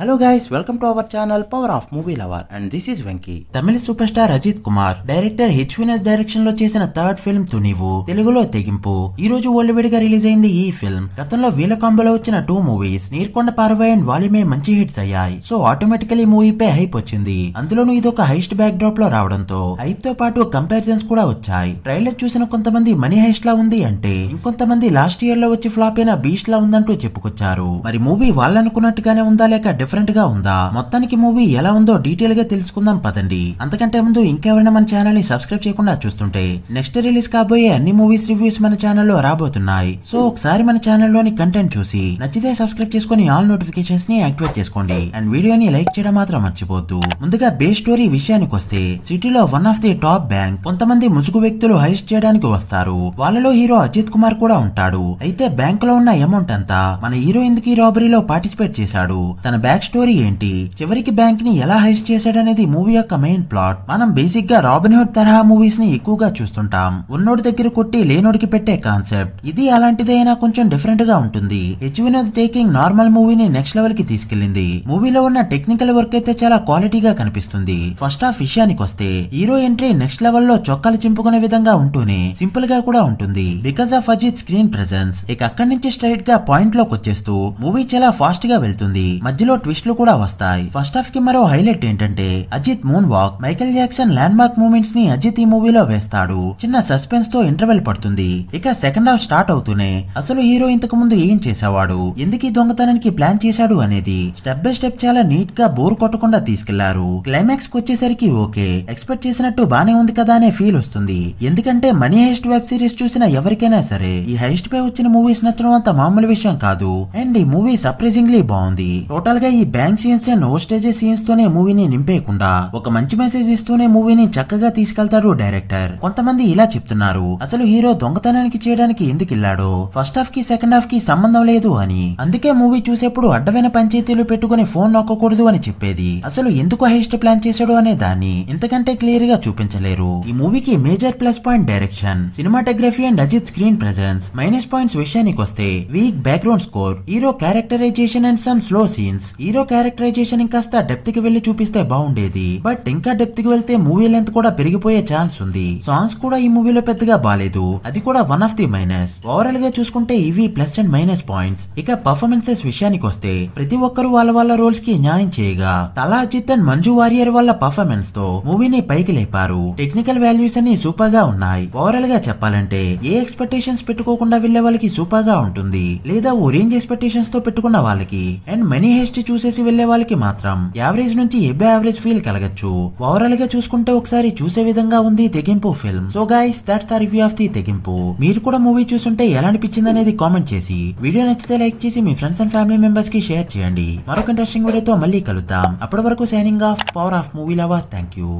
hello guys welcome to our channel power of movie lover and this is Venky తమిళ super star Ajith Kumar director H Vinoth direction లో చేసిన third film తునివు తెలుగులో తెగింపు ఈ రోజు వరల్డ్ వైడ్ గా రిలీజ్ అయింది ఈ ఫిల్మ్ గతంలో వీల కాంబోలో వచ్చిన two movies Nerkonda Paarvai and Valimai మంచి హిట్స్ అయ్యాయి సో ఆటోమేటికలీ మూవీ పై హైప్ వచ్చింది అందులోనూ ఇది ఒక హైస్ట్ బ్యాక్ డ్రాప్ లో రావడంతో హైప్ తో పాటు కంపారిజన్స్ కూడా వచ్చాయి ట్రైలర్ చూసిన కొంతమంది మనీ హైస్ట్ లా ఉంది అంటే ఇంకొంతమంది లాస్ట్ ఇయర్ లో వచ్చి ఫ్లాప్ అయిన బీచ్ లా ఉందంటూ చెప్పుకొచ్చారు మరి మూవీ వాళ్ళనుకున్నట్టుగానే ఉందా లేక డిఫరెంట్ గా ఉందా మొత్తానికి మూవీ ఎలా ఉందో డీటెయిల్ గా తెలుసుకుందాం పదండి అంతకంటే ముందు ఇంకెవరైనా మన ఛానల్ ని సబ్స్క్రైబ్ చేయకుండా చూస్తుంటే నెక్స్ట్ రిలీజ్ కాబోయే అన్ని మూవీస్ రివ్యూస్ మన ఛానల్లో రాబోతున్నాయి సో ఒకసారి మన ఛానల్లోని కంటెంట్ చూసి నచ్చితే సబ్స్క్రైబ్ చేసుకుని ఆల్ నోటిఫికేషన్స్ ని యాక్టివేట్ చేసుకోండి అండ్ వీడియోని లైక్ చేయడం మాత్రం మర్చిపోద్దు ముందుగా బే స్టోరీ విషయానికి వస్తే సిటీలో one of the top bank కొంతమంది ముసుగు వ్యక్తులు హైస్ట్ చేయడానికి వస్తారు వాళ్ళలో హీరో అజిత్ కుమార్ కూడా ఉంటాడు అయితే బ్యాంక్ లో ఉన్న అమౌంట్ అంతా మన హీరో ఎందుకు ఈ రాబరీలో పార్టిసిపేట్ చేశాడు తన బ్యాంక్ బ్యాక్ స్టోరీ ఏంటి చివరికి బ్యాంక్ ని ఎలా హైస్ట్ చేశాడనేది మూవీ యొక్క మెయిన్ ప్లాట్ మనం బేసిక్ గా రాబిన్హుడ్ తరహా మూవీస్ ని ఎక్కువగా చూస్తుంటాం ఉన్నోడి దగ్గర కొట్టి లేనోడికి పెట్టే కాన్సెప్ట్ ఇది అలాంటిదైనా కొంచెం డిఫరెంట్ గా ఉంటుంది హెచ్ వినోద్ టేకింగ్ నార్మల్ మూవీని నెక్స్ట్ లెవెల్ కి తీసుకెళ్లింది మూవీలో ఉన్న టెక్నికల్ వర్క్ అయితే చాలా క్వాలిటీగా కనిపిస్తుంది ఫస్ట్ ఆఫ్ విషయానికి వస్తే హీరో ఎంట్రీ నెక్స్ట్ లెవెల్ లో చొక్కాలు చింపుకునే విధంగా ఉంటూనే సింపుల్ గా కూడా ఉంటుంది because of Ajith screen presence ఇక అక్కడి నుంచి స్ట్రైట్ గా పాయింట్ లోకి వచ్చేస్తూ మూవీ చాలా ఫాస్ట్ గా వెళ్తుంది మధ్యలో ట్విస్ట్లు కూడా వస్తాయి ఫస్ట్ హాఫ్ కి మరో హైలైట్ ఏంటంటే Ajith moonwalk Michael Jackson landmark moments ని అజిత్ ఈ మూవీలో వేస్తాడు చిన్న సస్పెన్స్ తో ఇంటర్వెల్ పడుతుంది ఇక సెకండ్ హాఫ్ స్టార్ట్ అవుతూనే అసలు హీరో ఇంతకు ముందు ఏం చేసేవాడు ఎందుకు ఈ దొంగతనానికి ప్లాన్ చేశాడు అనేది స్టెప్ బై స్టెప్ చాలా నీట్ గా బోర్ కొట్టకుండా తీసుకెళ్లారు క్లైమాక్స్ కు వచ్చేసరికి ఓకే ఎక్స్పెక్ట్ చేసినట్టు బానే ఉంది కదా అనే ఫీల్ వస్తుంది ఎందుకంటే మనీ హెస్ట్ వెబ్ సిరీస్ చూసిన ఎవరికైనా సరే ఈ హైస్ట్ పై వచ్చిన మూవీస్ నచ్చడం అంత మామూలు విషయం కాదు అండ్ ఈ మూవీ సర్ప్రైజింగ్లీ బాగుంది టోటల్ గా ఈ bank scenes and hostages scenes తోనే మూవీని నింపేయకుండా ఒక మంచి మెసేజ్ ఇస్తూనే మూవీని చక్కగా తీసుకెళ్తాడు డైరెక్టర్ కొంతమంది ఇలా చెప్తున్నారు అసలు హీరో దొంగతనానికి చేయడానికి ఎందుకు ఇల్లాడు ఫస్ట్ హాఫ్ కి సెకండ్ హాఫ్ కి సంబంధం లేదు అని అందుకే మూవీ చూసేప్పుడు అడ్డమైన పంచాయతీలు పెట్టుకుని ఫోన్ నొక్కకూడదు అని చెప్పేది అసలు ఎందుకు హైస్ట్ ప్లాన్ చేశాడు అనే దాన్ని ఇంతకంటే క్లియర్ గా చూపించలేరు ఈ మూవీకి major plus point direction cinematography and Ajith screen presence minus points విషయానికి వస్తే weak background score hero characterisation and some slow scenes hero characterisation ఇంకాస్త డెప్త్ కి వెళ్లి చూపిస్తే బాగుండేది బట్ ఇంకా డెప్త్ కి వెళ్తే మూవీ లెంత్ కూడా పెరిగిపోయే ఛాన్స్ ఉంది సాంగ్స్ కూడా ఈ మూవీలో పెద్దగా బాలేదు అది కూడా one of the minus overall గా చూసుకుంటే ఇవి ప్లస్ అండ్ మైనస్ పాయింట్స్ ఇక పర్ఫార్మెన్సెస్ విషయానికి వస్తే ప్రతి ఒక్కరు వాళ్ళ వాళ్ళ రోల్స్ కి న్యాయం చేయగా తలా అజిత్ అండ్ మంజు వారియర్ వాళ్ళ పర్ఫార్మెన్స్ తో మూవీని పైకి లేపారు టెక్నికల్ వాల్యూస్ అన్ని సూపర్ గా ఉన్నాయి ఓవరాల్ గా చెప్పాలంటే ఏ ఎక్స్పెక్టేషన్స్ పెట్టుకోకుండా వెళ్లే వాళ్ళకి సూపర్ గా ఉంటుంది లేదా ఓ రేంజ్ ఎక్స్పెక్టేషన్స్ తో పెట్టుకున్న వాళ్ళకి అండ్ మనీ హెస్ట్ చూసేసి వెళ్లే వాళ్ళకి మాత్రం యావరేజ్ నుంచి ఎబ్బే యావరేజ్ ఫీల్ కలగచ్చు ఓవరాల్ గా చూసుకుంటే ఒకసారి చూసే విధంగా ఉంది Thegimpu film so guys that's the review of the Thegimpu మీరు కూడా మూవీ చూసుంటే ఎలా అనిపించింది అనేది కామెంట్ చేసి వీడియో నచ్చితే లైక్ చేసి మీ ఫ్రెండ్స్ అండ్ ఫ్యామిలీ మెంబర్స్ కి షేర్ చేయండి మరొక ఇంట్రెస్టింగ్ వీడియోతో మళ్ళీ కలుద్దాం అప్పటి వరకు signing off power of movie lover thank you